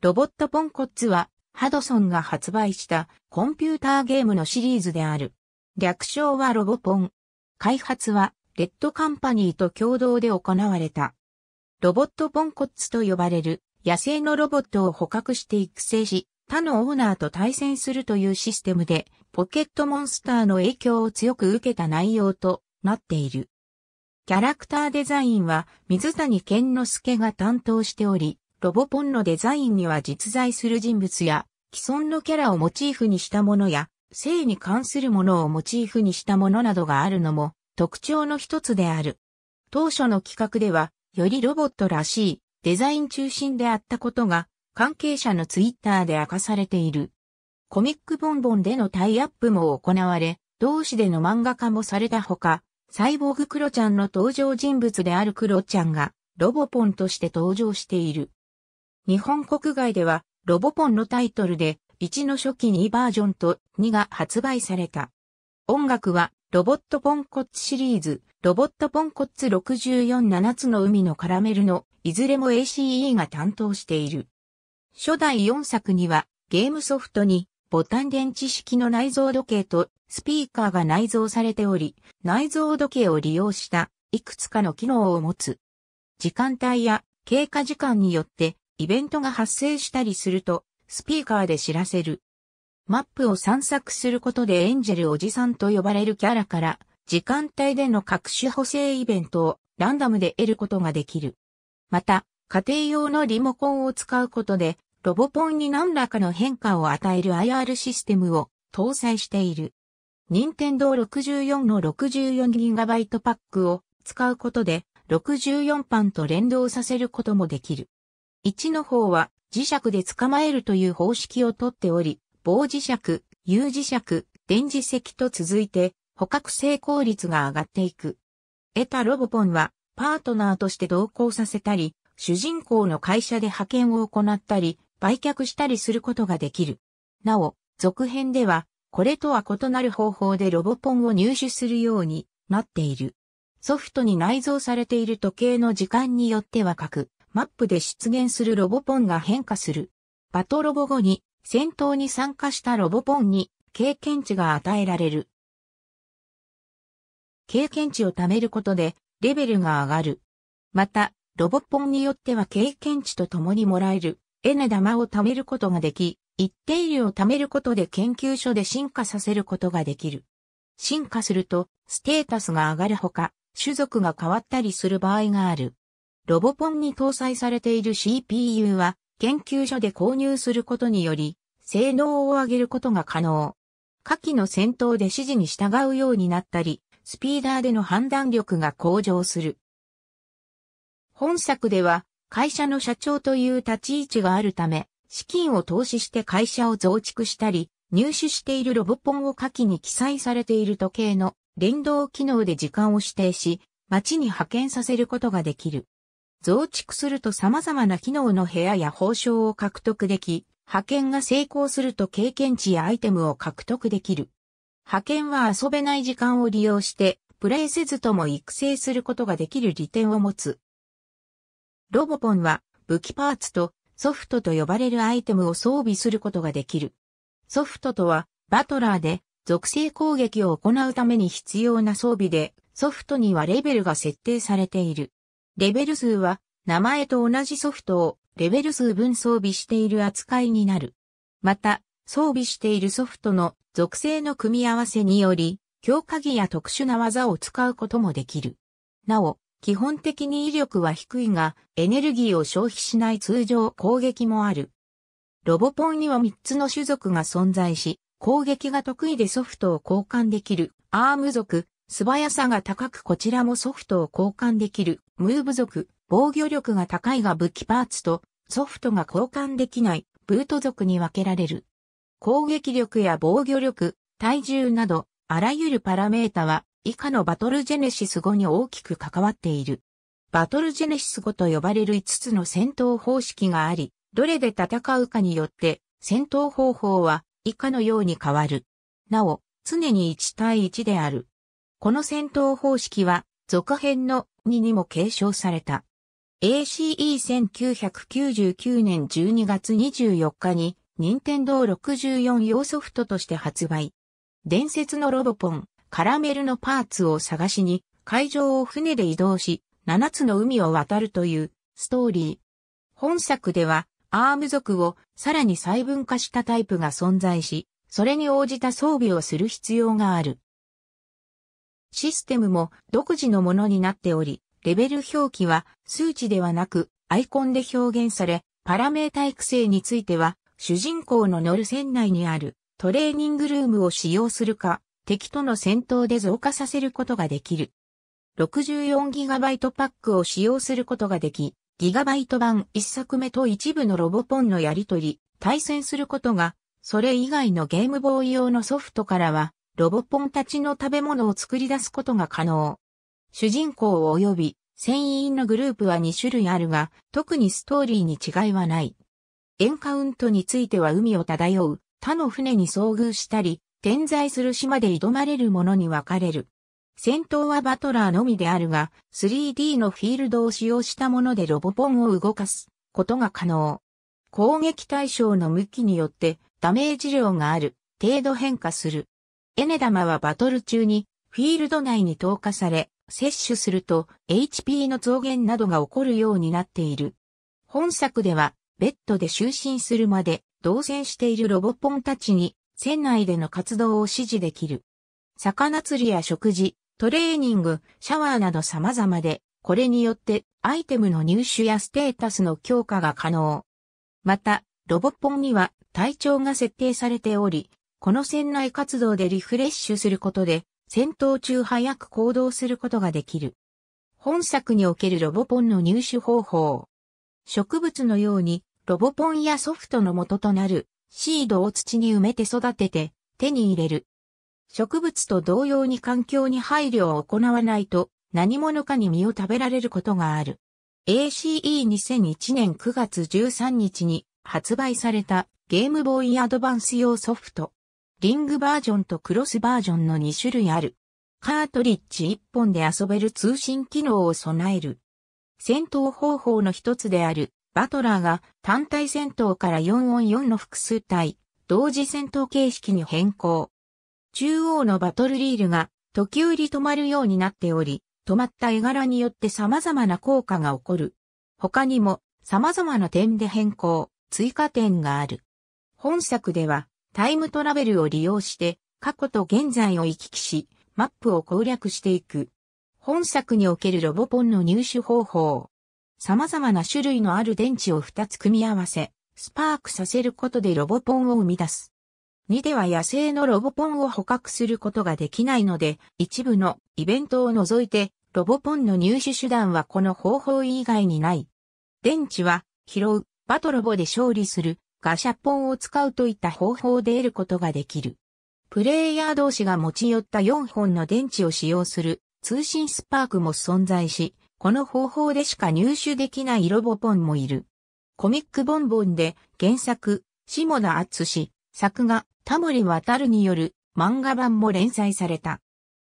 ロボットポンコッツは、ハドソンが発売したコンピューターゲームのシリーズである。略称はロボポン。開発は、レッドカンパニーと共同で行われた。ロボットポンコッツと呼ばれる野生のロボットを捕獲して育成し、他のオーナーと対戦するというシステムで、ポケットモンスターの影響を強く受けた内容となっている。キャラクターデザインは水谷健之介が担当しており、ロボポンのデザインには実在する人物や、既存のキャラをモチーフにしたものや、性に関するものをモチーフにしたものなどがあるのも特徴の一つである。当初の企画では、よりロボットらしいデザイン中心であったことが、関係者のツイッターで明かされている。コミックボンボンでのタイアップも行われ、同志での漫画化もされたほか、サイボーグクロちゃんの登場人物であるクロちゃんが、ロボポンとして登場している。日本国外では、ロボポンのタイトルで、1の初期2バージョンと2が発売された。音楽は、ロボットポンコツシリーズ、ロボットポンコツ647つの海のカラメルの、いずれも ACE が担当している。初代4作には、ゲームソフトに、ボタン電池式の内蔵時計とスピーカーが内蔵されており、内蔵時計を利用したいくつかの機能を持つ。時間帯や経過時間によってイベントが発生したりすると、スピーカーで知らせる。マップを散策することでエンジェルおじさんと呼ばれるキャラから、時間帯での各種補正イベントをランダムで得ることができる。また、家庭用のリモコンを使うことで、ロボポンに何らかの変化を与える IR システムを搭載している。任天堂64の 64GB パックを使うことで、64パンと連動させることもできる。1の方は磁石で捕まえるという方式をとっており、棒磁石、有磁石、電磁石と続いて捕獲成功率が上がっていく。得たロボポンはパートナーとして同行させたり、主人公の会社で派遣を行ったり、売却したりすることができる。なお、続編では、これとは異なる方法でロボポンを入手するようになっている。ソフトに内蔵されている時計の時間によっては各マップで出現するロボポンが変化する。バトロボ後に戦闘に参加したロボポンに経験値が与えられる。経験値を貯めることでレベルが上がる。また、ロボポンによっては経験値と共にもらえるネ玉を貯めることができ、一定量貯めることで研究所で進化させることができる。進化すると、ステータスが上がるほか、種族が変わったりする場合がある。ロボポンに搭載されている CPU は、研究所で購入することにより、性能を上げることが可能。下記の戦闘で指示に従うようになったり、スピーダーでの判断力が向上する。本作では、会社の社長という立ち位置があるため、資金を投資して会社を増築したり、入手しているロボポンを下記に記載されている時計の連動機能で時間を指定し、街に派遣させることができる。増築すると様々な機能の部屋や報奨を獲得でき、派遣が成功すると経験値やアイテムを獲得できる。派遣は遊べない時間を利用して、プレイせずとも育成することができる利点を持つ。ロボポンは武器パーツとソフトと呼ばれるアイテムを装備することができる。ソフトとはバトラーで属性攻撃を行うために必要な装備でソフトにはレベルが設定されている。レベル数は、名前と同じソフトをレベル数分装備している扱いになる。また、装備しているソフトの属性の組み合わせにより、強化技や特殊な技を使うこともできる。なお、基本的に威力は低いが、エネルギーを消費しない通常攻撃もある。ロボポンには3つの種族が存在し、攻撃が得意でソフトを交換できるアーム族、素早さが高くこちらもソフトを交換できる、ムーブ族、防御力が高いが武器パーツと、ソフトが交換できない、ブート族に分けられる。攻撃力や防御力、体重など、あらゆるパラメータは、以下のバトルジェネシス5に大きく関わっている。バトルジェネシス5と呼ばれる5つの戦闘方式があり、どれで戦うかによって、戦闘方法は以下のように変わる。なお、常に1対1である。この戦闘方式は、続編の2にも継承された。ACE1999 年12月24日に、任天堂64用ソフトとして発売。伝説のロボポン、カラメルのパーツを探しに、海上を船で移動し、7つの海を渡るというストーリー。本作では、アーム族をさらに細分化したタイプが存在し、それに応じた装備をする必要がある。システムも独自のものになっており、レベル表記は数値ではなくアイコンで表現され、パラメータ育成については主人公の乗る船内にあるトレーニングルームを使用するか、敵との戦闘で増加させることができる。64GB パックを使用することができ、GB 版1作目と一部のロボポンのやり取り、対戦することが、それ以外のゲームボーイ用のソフトからはロボポンたちの食べ物を作り出すことが可能。主人公及び船員のグループは2種類あるが、特にストーリーに違いはない。エンカウントについては海を漂う他の船に遭遇したり、点在する島で挑まれるものに分かれる。戦闘はバトラーのみであるが、3D のフィールドを使用したものでロボポンを動かすことが可能。攻撃対象の向きによってダメージ量がある程度変化する。エネ玉はバトル中にフィールド内に投下され、摂取すると HP の増減などが起こるようになっている。本作では、ベッドで就寝するまで、同棲しているロボポンたちに、船内での活動を指示できる。魚釣りや食事、トレーニング、シャワーなど様々で、これによってアイテムの入手やステータスの強化が可能。また、ロボポンには体調が設定されており、この船内活動でリフレッシュすることで、戦闘中早く行動することができる。本作におけるロボポンの入手方法。植物のように、ロボポンやソフトの元となるシードを土に埋めて育てて手に入れる。植物と同様に環境に配慮を行わないと何者かに実を食べられることがある。ACE2001 年9月13日に発売されたゲームボーイアドバンス用ソフト。リングバージョンとクロスバージョンの2種類ある。カートリッジ1本で遊べる通信機能を備える。戦闘方法の一つである、バトラーが単体戦闘から4音4の複数体、同時戦闘形式に変更。中央のバトルリールが時折止まるようになっており、止まった絵柄によって様々な効果が起こる。他にも様々な点で変更、追加点がある。本作ではタイムトラベルを利用して過去と現在を行き来し、マップを攻略していく。本作におけるロボポンの入手方法。様々な種類のある電池を2つ組み合わせ、スパークさせることでロボポンを生み出す。2では野生のロボポンを捕獲することができないので、一部のイベントを除いて、ロボポンの入手手段はこの方法以外にない。電池は、拾う、バトロボで勝利する、ガシャポンを使うといった方法で得ることができる。プレイヤー同士が持ち寄った4本の電池を使用する通信スパークも存在し、この方法でしか入手できないロボポンもいる。コミックボンボンで原作、下田厚氏、作画、タモリ渡るによる漫画版も連載された。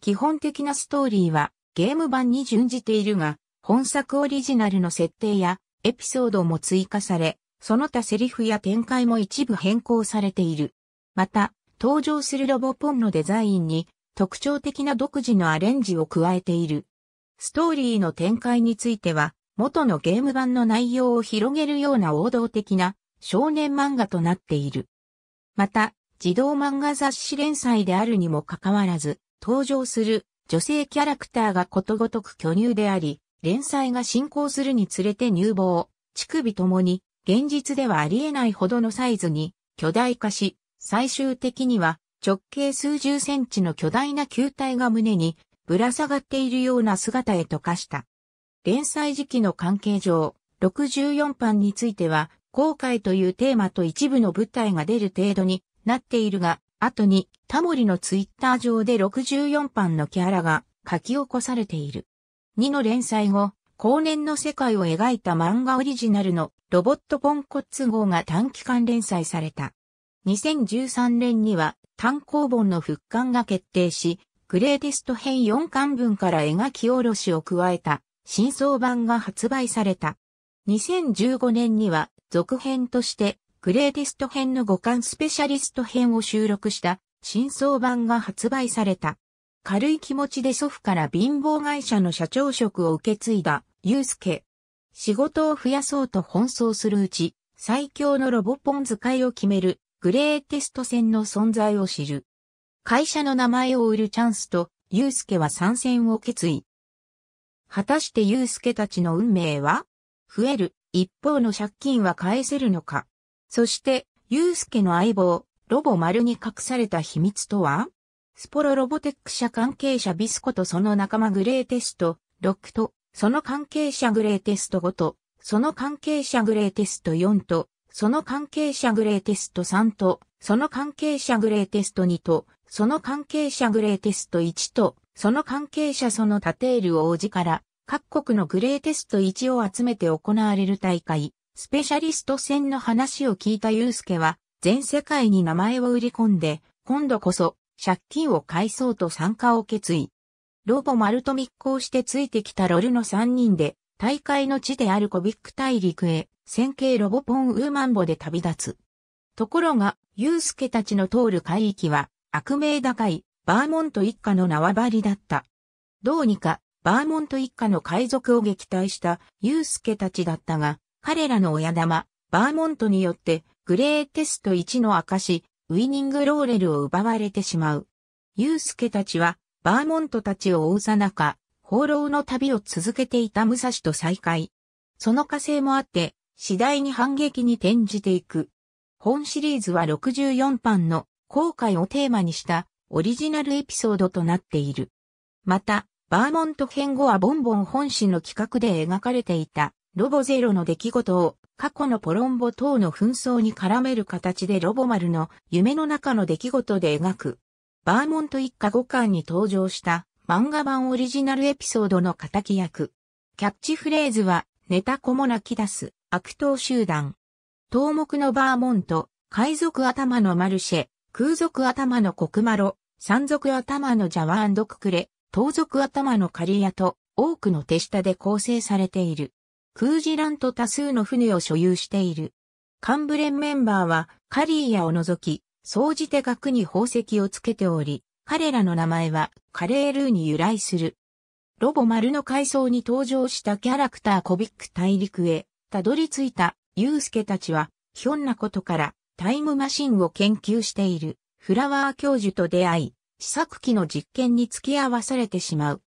基本的なストーリーはゲーム版に準じているが、本作オリジナルの設定やエピソードも追加され、その他セリフや展開も一部変更されている。また、登場するロボポンのデザインに特徴的な独自のアレンジを加えている。ストーリーの展開については、元のゲーム版の内容を広げるような王道的な少年漫画となっている。また、児童漫画雑誌連載であるにもかかわらず、登場する女性キャラクターがことごとく巨乳であり、連載が進行するにつれて乳房、乳首ともに現実ではありえないほどのサイズに巨大化し、最終的には直径数十センチの巨大な球体が胸にぶら下がっているような姿へと化した。連載時期の関係上、64版については、後悔というテーマと一部の舞台が出る程度になっているが、後にタモリのツイッター上で64版のキャラが書き起こされている。2の連載後、後年の世界を描いた漫画オリジナルのロボットポンコツ号が短期間連載された。2013年には単行本の復刊が決定し、グレーテスト編4巻分から描き下ろしを加えた新装版が発売された。2015年には続編としてグレーテスト編の5巻スペシャリスト編を収録した新装版が発売された。軽い気持ちで祖父から貧乏会社の社長職を受け継いだ、ゆうすけ。仕事を増やそうと奔走するうち、最強のロボポン使いを決める、グレーテスト戦の存在を知る。会社の名前を売るチャンスと、ゆうすけは参戦を決意。果たしてゆうすけたちの運命は増える一方の借金は返せるのかそして、すけの相棒、ロボ丸に隠された秘密とはスポロロボテック社関係者ビスコとその仲間グレーテスト、ロックと、その関係者グレーテスト5と、その関係者グレーテスト4と、その関係者グレーテスト3と、その関係者グレーテスト2と、その関係者グレーテスト1と、その関係者そのタテール王子から、各国のグレーテスト1を集めて行われる大会、スペシャリスト戦の話を聞いたユースケは、全世界に名前を売り込んで、今度こそ、借金を返そうと参加を決意。ロボ丸と密航してついてきたロルの3人で、大会の地であるコビック大陸へ、戦形ロボポンウーマンボで旅立つ。ところが、ユースケたちの通る海域は、悪名高い、バーモント一家の縄張りだった。どうにか、バーモント一家の海賊を撃退したユースケたちだったが、彼らの親玉、バーモントによって、グレーテスト1の証、ウィニングローレルを奪われてしまう。ユースケたちは、バーモントたちを追うさなか、放浪の旅を続けていた武蔵と再会。その火星もあって、次第に反撃に転じていく。本シリーズは64版の後悔をテーマにしたオリジナルエピソードとなっている。また、バーモント編後はボンボン本誌の企画で描かれていたロボゼロの出来事を過去のポロンボ等の紛争に絡める形でロボ丸の夢の中の出来事で描く。バーモント一家五巻に登場した漫画版オリジナルエピソードの仇役。キャッチフレーズは、ネタ子も泣き出す悪党集団。東目のバーモント、海賊頭のマルシェ、空賊頭のコクマロ、山賊頭のジャワンドククレ、盗賊頭のカリヤと多くの手下で構成されている。クージランと多数の船を所有している。カンブレンメンバーはカリーヤを除き、総じて額に宝石をつけており、彼らの名前はカレールーに由来する。ロボ丸の階層に登場したキャラクターコビック大陸へ、たどり着いたユースケたちは、ひょんなことからタイムマシンを研究しているフラワー教授と出会い、試作機の実験に付き合わされてしまう。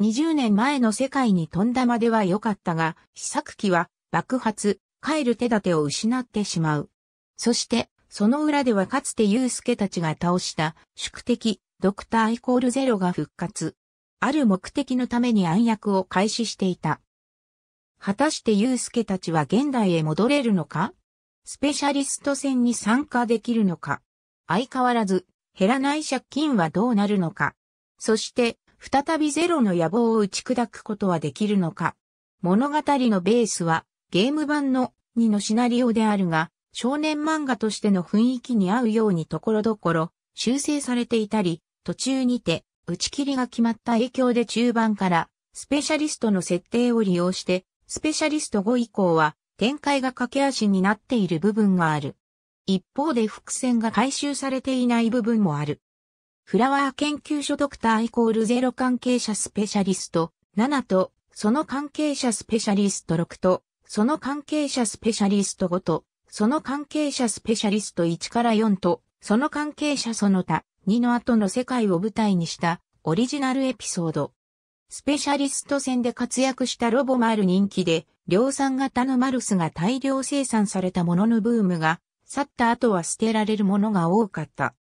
20年前の世界に飛んだまでは良かったが、試作機は爆発、帰る手立てを失ってしまう。そして、その裏ではかつてユースケたちが倒した宿敵、ドクターイコールゼロが復活。ある目的のために暗躍を開始していた。果たしてユースケたちは現代へ戻れるのかスペシャリスト戦に参加できるのか相変わらず減らない借金はどうなるのかそして再びゼロの野望を打ち砕くことはできるのか。物語のベースはゲーム版の2のシナリオであるが、少年漫画としての雰囲気に合うようにところどころ修正されていたり、途中にて打ち切りが決まった影響で中盤からスペシャリストの設定を利用して、スペシャリスト5以降は展開が駆け足になっている部分がある。一方で伏線が回収されていない部分もある。フラワー研究所ドクターイコールゼロ関係者スペシャリスト7と、その関係者スペシャリスト6と、その関係者スペシャリスト5と、その関係者スペシャリスト1から4と、その関係者その他2の後の世界を舞台にしたオリジナルエピソード。スペシャリスト戦で活躍したロボマール人気で、量産型のマルスが大量生産されたもののブームが、去った後は捨てられるものが多かった。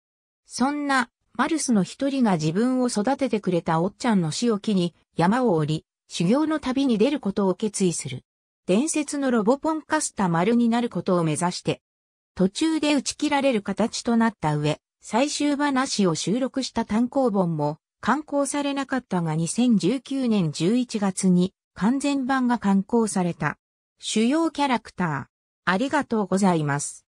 そんなマルスの一人が自分を育ててくれたおっちゃんの死を機に山を降り、修行の旅に出ることを決意する。伝説のロボポンカスタ丸になることを目指して、途中で打ち切られる形となった上、最終話を収録した単行本も刊行されなかったが2019年11月に完全版が刊行された。主要キャラクター。ありがとうございます。